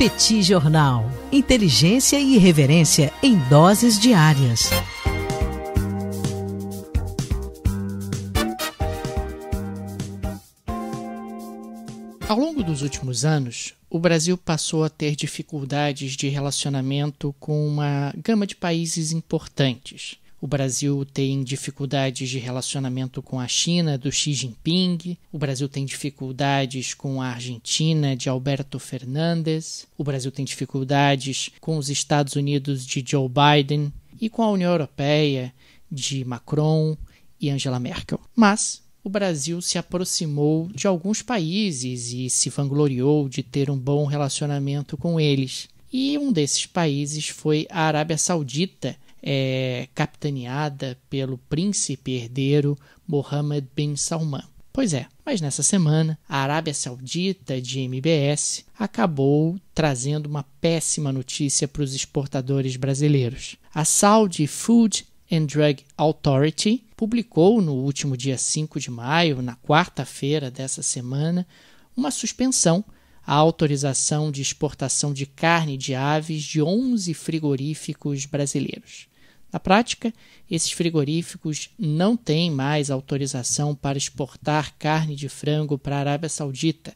Petit Jornal. Inteligência e irreverência em doses diárias. Ao longo dos últimos anos, o Brasil passou a ter dificuldades de relacionamento com uma gama de países importantes o Brasil tem dificuldades de relacionamento com a China, do Xi Jinping. O Brasil tem dificuldades com a Argentina, de Alberto Fernandes. O Brasil tem dificuldades com os Estados Unidos, de Joe Biden. E com a União Europeia, de Macron e Angela Merkel. Mas o Brasil se aproximou de alguns países e se vangloriou de ter um bom relacionamento com eles. E um desses países foi a Arábia Saudita é, capitaneada pelo príncipe herdeiro Mohammed bin Salman. Pois é, mas nessa semana, a Arábia Saudita de MBS acabou trazendo uma péssima notícia para os exportadores brasileiros. A Saudi Food and Drug Authority publicou no último dia 5 de maio, na quarta-feira dessa semana, uma suspensão à autorização de exportação de carne de aves de 11 frigoríficos brasileiros. Na prática, esses frigoríficos não têm mais autorização para exportar carne de frango para a Arábia Saudita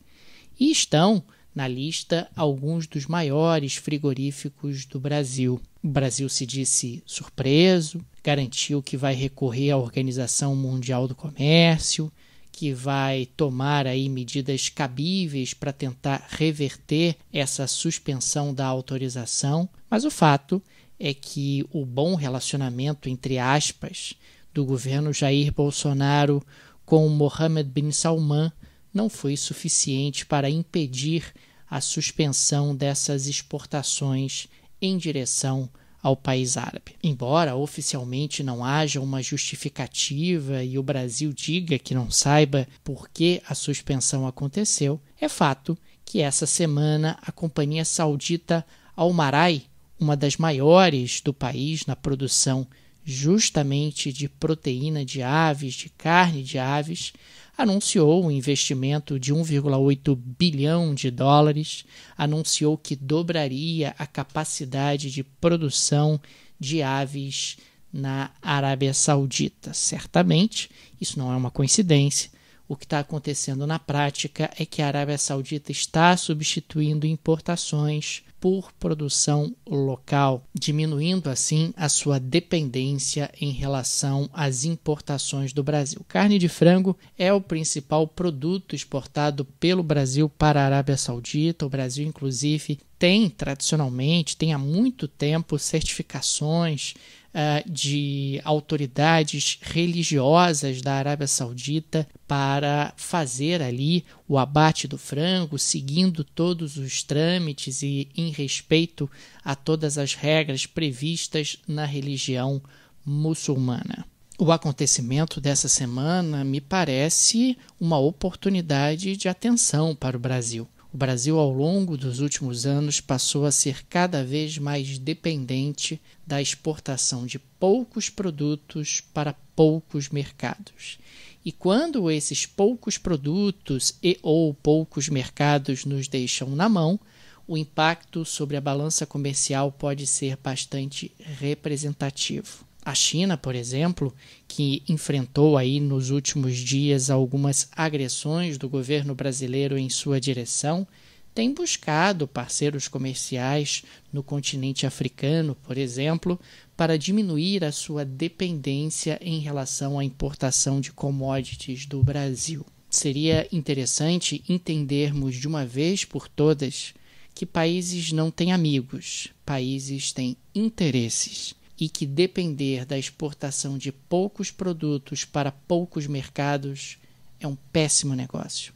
e estão na lista alguns dos maiores frigoríficos do Brasil. O Brasil se disse surpreso, garantiu que vai recorrer à Organização Mundial do Comércio, que vai tomar aí medidas cabíveis para tentar reverter essa suspensão da autorização, mas o fato é que o bom relacionamento, entre aspas, do governo Jair Bolsonaro com Mohammed bin Salman não foi suficiente para impedir a suspensão dessas exportações em direção ao país árabe. Embora oficialmente não haja uma justificativa e o Brasil diga que não saiba por que a suspensão aconteceu, é fato que essa semana a companhia saudita Almarai uma das maiores do país na produção justamente de proteína de aves, de carne de aves, anunciou um investimento de 1,8 bilhão de dólares, anunciou que dobraria a capacidade de produção de aves na Arábia Saudita. Certamente, isso não é uma coincidência, o que está acontecendo na prática é que a Arábia Saudita está substituindo importações por produção local, diminuindo assim a sua dependência em relação às importações do Brasil. Carne de frango é o principal produto exportado pelo Brasil para a Arábia Saudita. O Brasil, inclusive, tem tradicionalmente, tem há muito tempo certificações ah, de autoridades religiosas da Arábia Saudita para fazer ali o abate do frango, seguindo todos os trâmites e em respeito a todas as regras previstas na religião muçulmana. O acontecimento dessa semana me parece uma oportunidade de atenção para o Brasil. O Brasil, ao longo dos últimos anos, passou a ser cada vez mais dependente da exportação de poucos produtos para poucos mercados. E quando esses poucos produtos e ou poucos mercados nos deixam na mão, o impacto sobre a balança comercial pode ser bastante representativo. A China, por exemplo, que enfrentou aí nos últimos dias algumas agressões do governo brasileiro em sua direção, tem buscado parceiros comerciais no continente africano, por exemplo, para diminuir a sua dependência em relação à importação de commodities do Brasil. Seria interessante entendermos de uma vez por todas que países não têm amigos, países têm interesses e que depender da exportação de poucos produtos para poucos mercados é um péssimo negócio.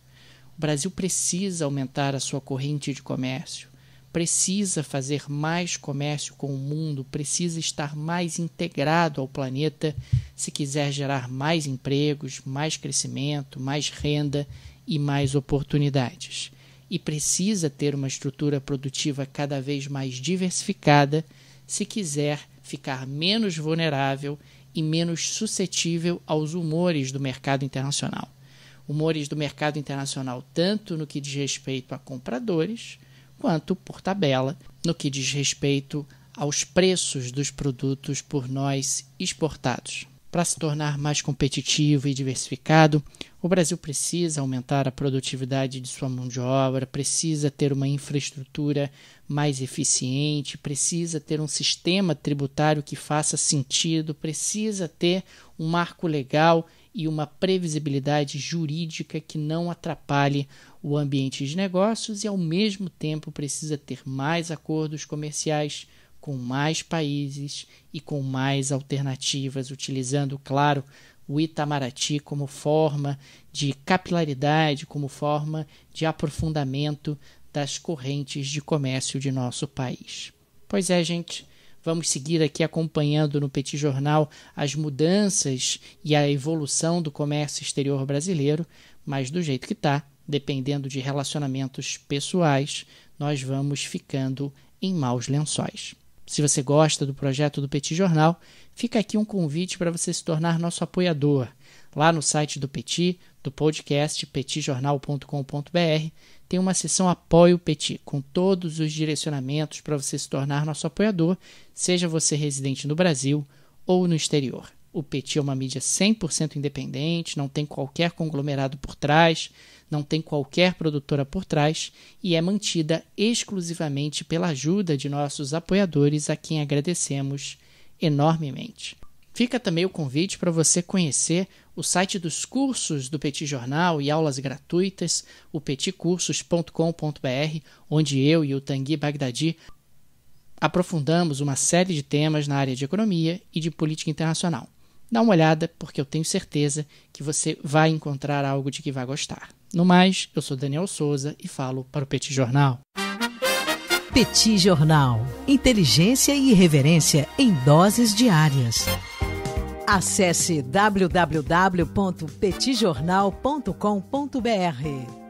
O Brasil precisa aumentar a sua corrente de comércio, precisa fazer mais comércio com o mundo, precisa estar mais integrado ao planeta se quiser gerar mais empregos, mais crescimento, mais renda e mais oportunidades. E precisa ter uma estrutura produtiva cada vez mais diversificada se quiser ficar menos vulnerável e menos suscetível aos humores do mercado internacional. Humores do mercado internacional, tanto no que diz respeito a compradores, quanto por tabela, no que diz respeito aos preços dos produtos por nós exportados. Para se tornar mais competitivo e diversificado, o Brasil precisa aumentar a produtividade de sua mão de obra, precisa ter uma infraestrutura mais eficiente, precisa ter um sistema tributário que faça sentido, precisa ter um marco legal e uma previsibilidade jurídica que não atrapalhe o ambiente de negócios e, ao mesmo tempo, precisa ter mais acordos comerciais com mais países e com mais alternativas, utilizando, claro, o Itamaraty como forma de capilaridade, como forma de aprofundamento das correntes de comércio de nosso país. Pois é, gente, vamos seguir aqui acompanhando no Petit Jornal as mudanças e a evolução do comércio exterior brasileiro, mas do jeito que está, dependendo de relacionamentos pessoais, nós vamos ficando em maus lençóis. Se você gosta do projeto do Petit Jornal, fica aqui um convite para você se tornar nosso apoiador. Lá no site do Petit, do podcast petitjornal.com.br, tem uma seção Apoio Petit, com todos os direcionamentos para você se tornar nosso apoiador, seja você residente no Brasil ou no exterior o Petit é uma mídia 100% independente, não tem qualquer conglomerado por trás, não tem qualquer produtora por trás e é mantida exclusivamente pela ajuda de nossos apoiadores, a quem agradecemos enormemente. Fica também o convite para você conhecer o site dos cursos do Petit Jornal e aulas gratuitas, o petitcursos.com.br, onde eu e o Tanguy Bagdadi aprofundamos uma série de temas na área de economia e de política internacional dá uma olhada, porque eu tenho certeza que você vai encontrar algo de que vai gostar. No mais, eu sou Daniel Souza e falo para o Petit Jornal. Petit Jornal. Inteligência e irreverência em doses diárias. Acesse www.petitjornal.com.br.